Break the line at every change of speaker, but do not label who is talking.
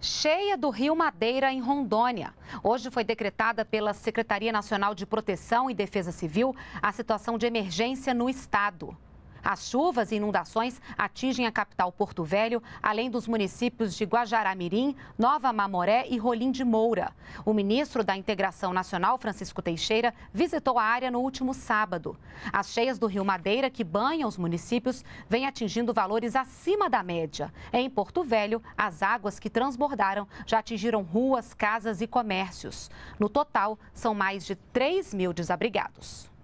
cheia do Rio Madeira, em Rondônia. Hoje foi decretada pela Secretaria Nacional de Proteção e Defesa Civil a situação de emergência no estado. As chuvas e inundações atingem a capital Porto Velho, além dos municípios de Guajaramirim, Nova Mamoré e Rolim de Moura. O ministro da Integração Nacional, Francisco Teixeira, visitou a área no último sábado. As cheias do Rio Madeira, que banham os municípios, vêm atingindo valores acima da média. Em Porto Velho, as águas que transbordaram já atingiram ruas, casas e comércios. No total, são mais de 3 mil desabrigados.